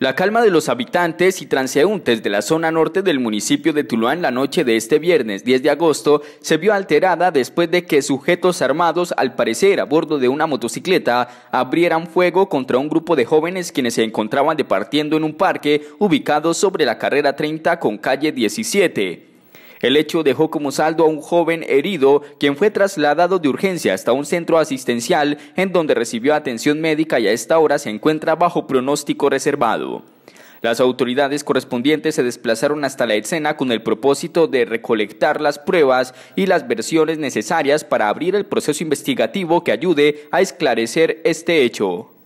La calma de los habitantes y transeúntes de la zona norte del municipio de Tuluán la noche de este viernes 10 de agosto se vio alterada después de que sujetos armados, al parecer a bordo de una motocicleta, abrieran fuego contra un grupo de jóvenes quienes se encontraban departiendo en un parque ubicado sobre la carrera 30 con calle 17. El hecho dejó como saldo a un joven herido, quien fue trasladado de urgencia hasta un centro asistencial en donde recibió atención médica y a esta hora se encuentra bajo pronóstico reservado. Las autoridades correspondientes se desplazaron hasta la escena con el propósito de recolectar las pruebas y las versiones necesarias para abrir el proceso investigativo que ayude a esclarecer este hecho.